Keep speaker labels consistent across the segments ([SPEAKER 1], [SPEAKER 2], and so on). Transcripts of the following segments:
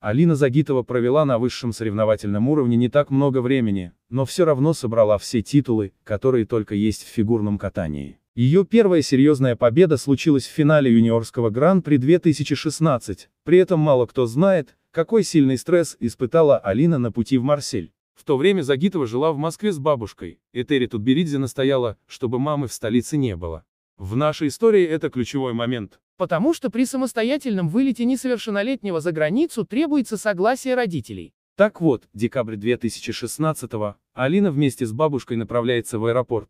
[SPEAKER 1] Алина Загитова провела на высшем соревновательном уровне не так много времени, но все равно собрала все титулы, которые только есть в фигурном катании. Ее первая серьезная победа случилась в финале юниорского гран-при 2016, при этом мало кто знает, какой сильный стресс испытала Алина на пути в Марсель. В то время Загитова жила в Москве с бабушкой, Этери Тутберидзе настояла, чтобы мамы в столице не было. В нашей истории это ключевой момент. Потому что при самостоятельном вылете несовершеннолетнего за границу требуется согласие родителей. Так вот, декабрь 2016-го, Алина вместе с бабушкой направляется в аэропорт.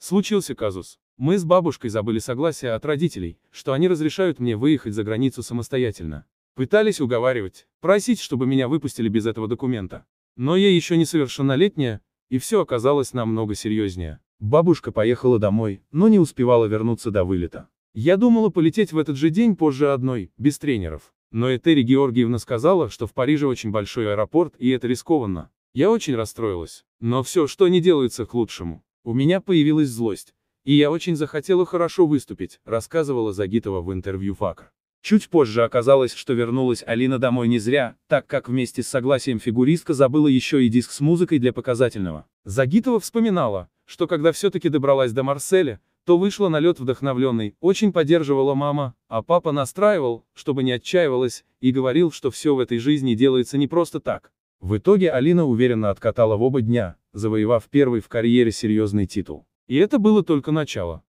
[SPEAKER 1] Случился казус. Мы с бабушкой забыли согласие от родителей, что они разрешают мне выехать за границу самостоятельно. Пытались уговаривать, просить, чтобы меня выпустили без этого документа. Но я еще несовершеннолетняя, и все оказалось намного серьезнее. Бабушка поехала домой, но не успевала вернуться до вылета. Я думала полететь в этот же день позже одной, без тренеров. Но Этери Георгиевна сказала, что в Париже очень большой аэропорт и это рискованно. Я очень расстроилась. Но все, что не делается к лучшему. У меня появилась злость. И я очень захотела хорошо выступить, рассказывала Загитова в интервью ФАКР. Чуть позже оказалось, что вернулась Алина домой не зря, так как вместе с согласием фигуристка забыла еще и диск с музыкой для показательного. Загитова вспоминала, что когда все-таки добралась до Марселя, то вышла на лед вдохновленной, очень поддерживала мама, а папа настраивал, чтобы не отчаивалась, и говорил, что все в этой жизни делается не просто так. В итоге Алина уверенно откатала в оба дня, завоевав первый в карьере серьезный титул. И это было только начало.